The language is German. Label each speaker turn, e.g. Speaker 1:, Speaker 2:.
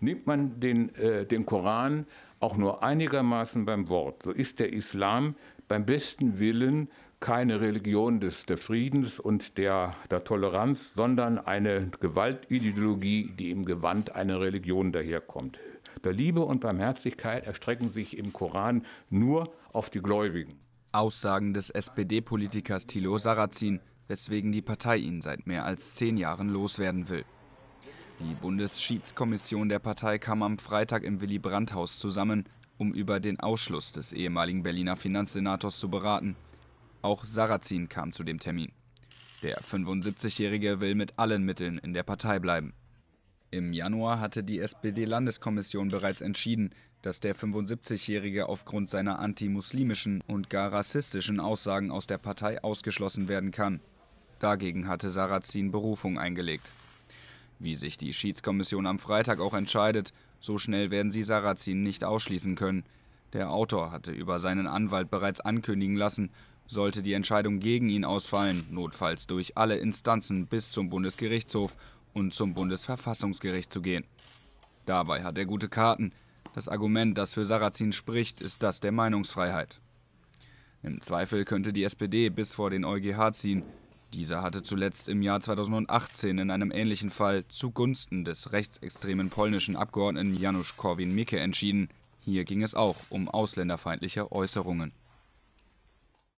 Speaker 1: Nimmt man den, äh, den Koran auch nur einigermaßen beim Wort, so ist der Islam beim besten Willen keine Religion des, der Friedens und der, der Toleranz, sondern eine Gewaltideologie, die im Gewand einer Religion daherkommt. Der Liebe und Barmherzigkeit erstrecken sich im Koran nur
Speaker 2: auf die Gläubigen. Aussagen des SPD-Politikers Thilo Sarrazin, weswegen die Partei ihn seit mehr als zehn Jahren loswerden will. Die Bundesschiedskommission der Partei kam am Freitag im Willy Brandt-Haus zusammen, um über den Ausschluss des ehemaligen Berliner Finanzsenators zu beraten. Auch Sarrazin kam zu dem Termin. Der 75-Jährige will mit allen Mitteln in der Partei bleiben. Im Januar hatte die SPD-Landeskommission bereits entschieden, dass der 75-Jährige aufgrund seiner antimuslimischen und gar rassistischen Aussagen aus der Partei ausgeschlossen werden kann. Dagegen hatte Sarrazin Berufung eingelegt. Wie sich die Schiedskommission am Freitag auch entscheidet, so schnell werden sie Sarrazin nicht ausschließen können. Der Autor hatte über seinen Anwalt bereits ankündigen lassen, sollte die Entscheidung gegen ihn ausfallen, notfalls durch alle Instanzen bis zum Bundesgerichtshof und zum Bundesverfassungsgericht zu gehen. Dabei hat er gute Karten. Das Argument, das für Sarrazin spricht, ist das der Meinungsfreiheit. Im Zweifel könnte die SPD bis vor den EuGH ziehen, dieser hatte zuletzt im Jahr 2018 in einem ähnlichen Fall zugunsten des rechtsextremen polnischen Abgeordneten Janusz Korwin-Mikke entschieden. Hier ging es auch um ausländerfeindliche Äußerungen